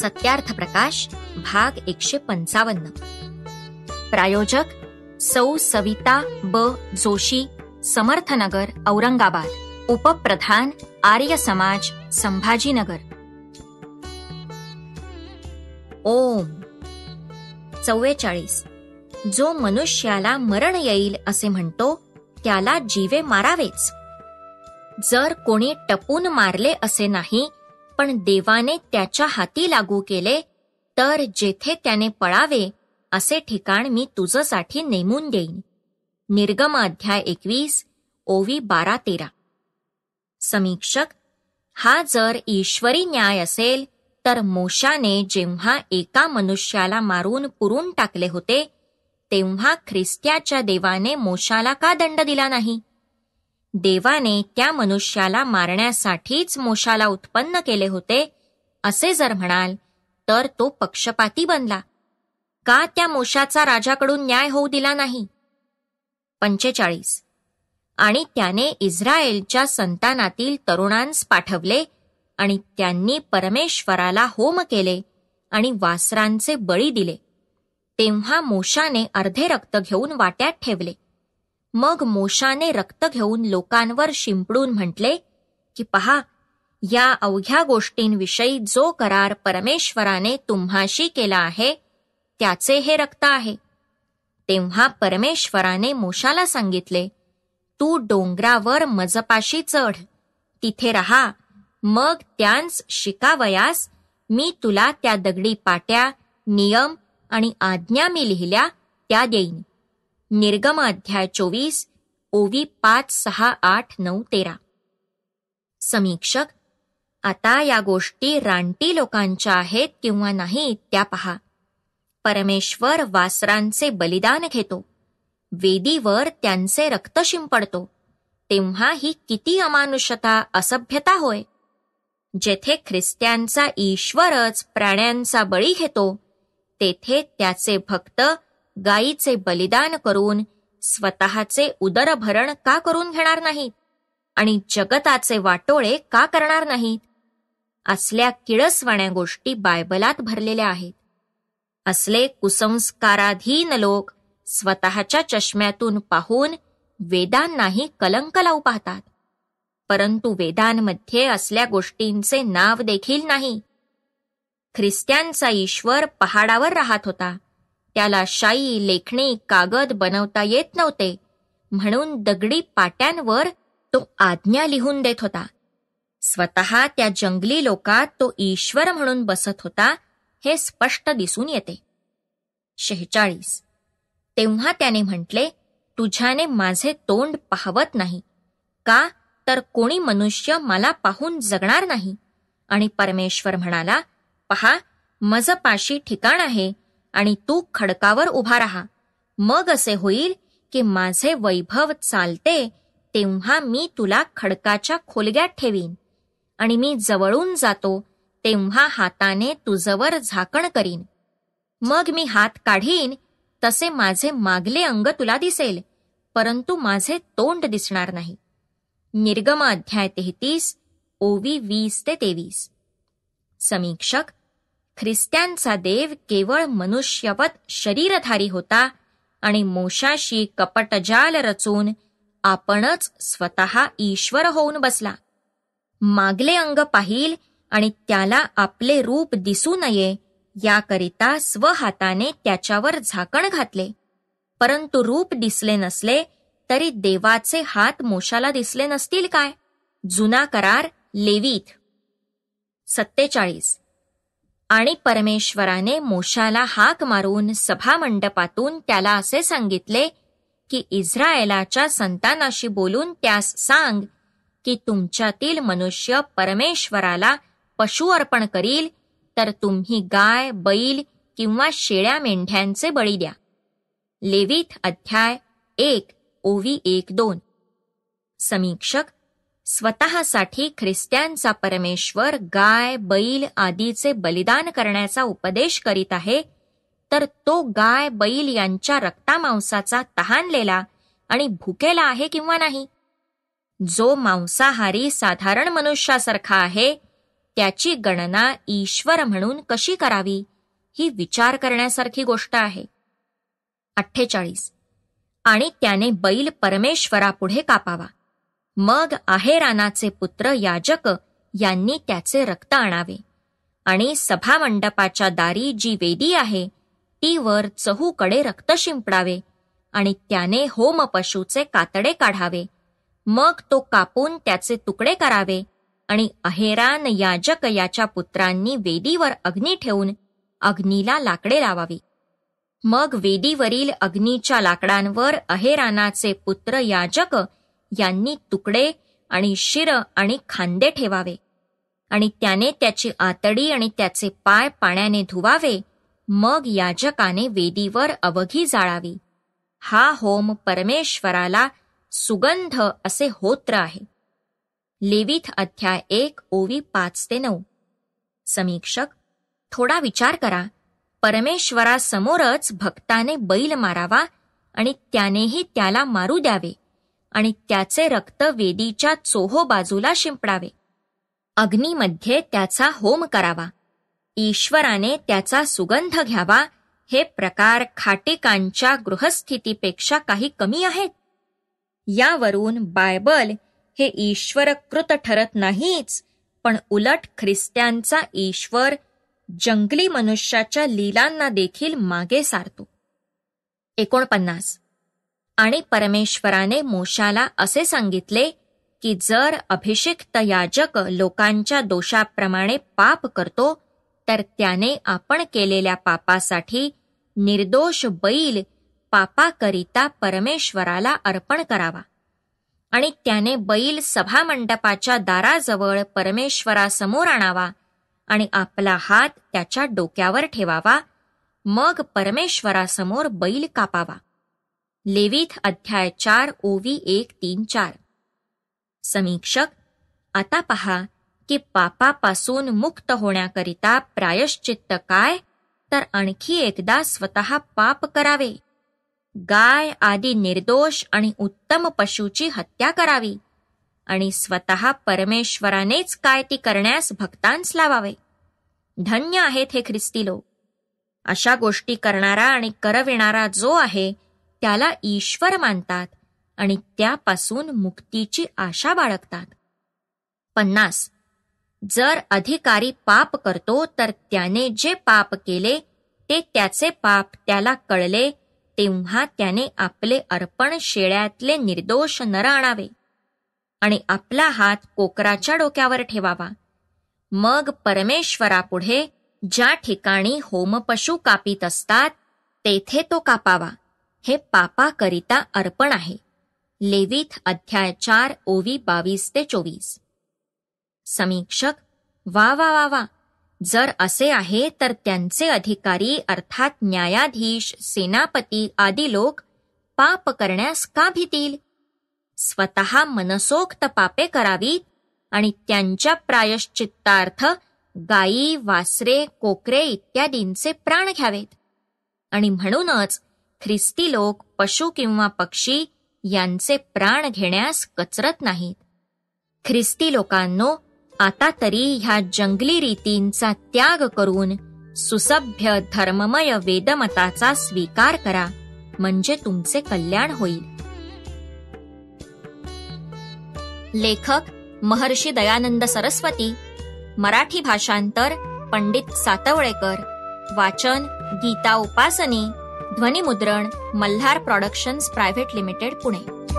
सत्यार्थ प्रकाश भाग एकशे पंचावन्न प्रायोजक सौ सविता ब जोशी समर्थनगर औरंगाबाद उपप्रधान आर्य समाज संभाजीनगर ओम चव्वेचाळीस जो मनुष्याला मरण येईल असे म्हणतो त्याला जीवे मारावेच जर कोणी टपून मारले असे नाही पण देवाने त्याच्या हाती लागू केले तर जेथे त्याने पळावे असे ठिकाण मी तुझसाठी नेमून देईन निर्गम अध्याय एकवीस ओवी बारा तेरा समीक्षक हा जर ईश्वरी न्याय असेल तर मोशाने जेव्हा एका मनुष्याला मारून पुरून टाकले होते तेव्हा ख्रिस्त्याच्या देवाने मोशाला का दंड दिला नाही देवाने त्या मनुष्याला मारण्यासाठीच मोशाला उत्पन्न केले होते असे जर म्हणाल तर तो पक्षपाती बनला का त्या मोशाचा राजाकडून न्याय होऊ दिला नाही पंचेचाळीस आणि त्याने इस्रायलच्या संतानातील तरुणांस पाठवले आणि त्यांनी परमेश्वराला होम केले आणि वासरांचे बळी दिले तेव्हा मोशाने अर्धे रक्त घेऊन वाट्यात ठेवले मग मोशाने रक्त घेऊन लोकांवर शिंपडून म्हटले की पहा या अवघ्या गोष्टींविषयी जो करार परमेश्वराने तुम्हाशी केला आहे त्याचे हे रक्त आहे तेव्हा परमेश्वराने मोशाला सांगितले तू डोंगरावर मजपाशी चढ तिथे राहा मग त्यांस शिकावयास मी तुला त्या दगडी पाट्या नियम आणि आज्ञा मी लिहिल्या त्या देईन अध्याय चोवीस ओवी पाच सहा आठ नऊ तेरा समीक्षक आता या गोष्टी रानटी लोकांच्या आहेत किंवा नाही त्या पहा परमेश्वर वासरांचे बलिदान घेतो वेदीवर त्यांचे रक्त शिंपडतो तेव्हा ही किती अमानुषता असभ्यता होय जेथे ख्रिस्त्यांचा ईश्वरच प्राण्यांचा बळी घेतो तेथे त्याचे भक्त गायीचे बलिदान करून स्वतःचे उदरभरण का करून घेणार नाहीत आणि जगताचे वाटोळे का करणार नाहीत असल्या किळसवाण्या गोष्टी बायबलात भरलेल्या आहेत असले कुसंस्काराधीन लोक स्वतःच्या चष्म्यातून पाहून वेदांनाही कलंक लावू पाहतात परंतु वेदांमध्ये असल्या गोष्टींचे नाव देखील नाही ख्रिस्त्यांचा ईश्वर पहाडावर राहत होता त्याला शाई लेखणी कागद बनवता येत नव्हते म्हणून दगडी पाट्यांवर तो आज्ञा लिहून देत होता स्वतः त्या जंगली लोकात तो ईश्वर म्हणून बसत होता हे स्पष्ट दिसून येते शेहेचाळीस तेव्हा त्याने म्हटले तुझ्याने माझे तोंड पाहवत नाही का तर कोणी मनुष्य मला पाहून जगणार नाही आणि परमेश्वर म्हणाला पहा मजपाशी ठिकाण आहे आणि तू खडकावर उभा राहा मग असे होईल की माझे वैभव चालते तेव्हा मी तुला खडकाच्या खोलग्यात ठेवीन आणि मी जवळून जातो तेव्हा हाताने तुझवर झाकण करीन मग मी हात काढीन तसे माझे मागले अंग तुला दिसेल परंतु माझे तोंड दिसणार नाही निर्गम अध्याय तेहतीस ओवी वीस ते तेवीस समीक्षक ख्रिस्त्यांचा देव केवळ मनुष्यवत शरीरधारी होता आणि मोशाशी कपटजाल रचून आपणच स्वतः ईश्वर होऊन बसला मागले अंग पाहिल आणि त्याला आपले रूप दिसू नये याकरिता स्वहाताने त्याच्यावर झाकण घातले परंतु रूप दिसले नसले तरी देवाचे हात मोशाला दिसले नसतील काय जुना करार लेवीत सत्तेचाळीस आणि परमेश्वराने मोशाला हाक मारून सभामंडपातून त्याला असे सांगितले की इस्रायलाच्या संतानाशी बोलून त्यास सांग की तुमच्यातील मनुष्य परमेश्वराला पशु अर्पण करील तर तुम्ही गाय बैल किंवा शेळ्या मेंढ्यांचे बळी द्या लेवित अध्याय एक ओवी एक दोन समीक्षक स्वतःसाठी ख्रिस्त्यांचा परमेश्वर गाय बैल आदीचे बलिदान करण्याचा उपदेश करीत आहे तर तो गाय बैल यांच्या रक्तामांसाचा तहानलेला आणि भुकेला आहे किंवा नाही जो मांसाहारी साधारण मनुष्यासारखा आहे त्याची गणना ईश्वर म्हणून कशी करावी ही विचार करण्यासारखी गोष्ट आहे अठ्ठेचाळीस आणि त्याने बैल परमेश्वरापुढे कापावा मग आहेरानाचे पुत्र याजक यांनी त्याचे रक्त आणावे आणि सभामंडपाच्या दारी जी वेदी आहे ती वर चहूकडे रक्त शिंपडावे आणि त्याने होम पशूचे कातडे काढावे मग तो कापून त्याचे तुकडे करावे आणि अहेरान याजक याच्या पुत्रांनी वेदीवर अग्नी ठेवून अग्नीला लाकडे लावावी मग वेदीवरील अग्नीच्या लाकडांवर अहेरानाचे पुत्र याजक यांनी तुकडे आणि शिर आणि खांदे ठेवावे आणि त्याने त्याची आतडी आणि त्याचे पाय पाण्याने धुवावे मग याजकाने वेदीवर अवघी जाळावी हा होम परमेश्वराला सुगंध असे होत्र आहे लेविथ अध्याय एक ओवी पाच ते नऊ समीक्षक थोडा विचार करा परमेश्वरासमोरच भक्ताने बैल मारावा आणि त्यानेही त्याला मारू द्यावे आणि त्याचे रक्त वेदीच्या चोहो बाजूला शिंपडावे अग्नीमध्ये त्याचा होम करावा ईश्वराने त्याचा सुगंध घ्यावा हे प्रकार खाटिकांच्या गृहस्थितीपेक्षा काही कमी आहेत यावरून बायबल हे ईश्वरकृत ठरत नाहीच पण उलट ख्रिस्त्यांचा ईश्वर जंगली मनुष्याच्या लीलांना देखील मागे सारतो एकोणपन्नास आणि परमेश्वराने मोशाला असे सांगितले की जर अभिषिक्त याजक लोकांच्या दोषाप्रमाणे पाप करतो तर त्याने आपण केलेल्या पापासाठी निर्दोष बैल पापाकरिता परमेश्वराला अर्पण करावा आणि त्याने बैल सभामंडपाच्या दाराजवळ परमेश्वरासमोर आणावा आणि आपला हात त्याच्या डोक्यावर ठेवावा मग परमेश्वरासमोर बैल कापावा लेविथ अध्याय चार ओवी एक तीन चार समीक्षक आता पहा की पापापासून मुक्त होण्याकरिता प्रायश्चित्त काय तर आणखी एकदा स्वतः पाप करावे गाय आदी निर्दोष आणि उत्तम पशुची हत्या करावी आणि स्वतः परमेश्वरानेच काय ती करण्यास भक्तांस लावावे धन्य आहेत हे ख्रिस्ती लोक अशा गोष्टी करणारा आणि करविणारा जो आहे त्याला ईश्वर मानतात आणि त्यापासून मुक्तीची आशा बाळगतात पन्नास जर अधिकारी पाप करतो तर त्याने जे पाप केले ते त्याचे पाप त्याला कळले तेव्हा त्याने आपले अर्पण शेळ्यातले निर्दोष नर आणावे आणि आपला हात कोकराच्या डोक्यावर ठेवावा मग परमेश्वरापुढे ज्या ठिकाणी होमपशु कापीत असतात तेथे तो कापावा हे पापाकरिता अर्पण आहे लेविथ अध्याय चार ओवी बावीस ते चोवीस समीक्षक वा वा वा वा जर असे आहे तर त्यांचे अधिकारी अर्थात न्यायाधीश सेनापती आदी लोक पाप करण्यास का भीतील स्वत मनसोक्त पापे करावीत आणि त्यांच्या प्रायश्चित्तार्थ गायी वासरे कोकरे इत्यादींचे प्राण घ्यावेत आणि म्हणूनच ख्रिस्ती लोक पशु किंवा पक्षी यांचे प्राण घेण्यास कचरत नाहीत ख्रिस्ती लोकांनो आता तरी ह्या जंगली रीतींचा त्याग करून सुसभ्य धर्ममय वेदमताचा स्वीकार करा म्हणजे तुमचे कल्याण होईल लेखक महर्षी दयानंद सरस्वती मराठी भाषांतर पंडित सातवळेकर वाचन गीता उपासनी ध्वनिमुद्रण Malhar productions private limited Pune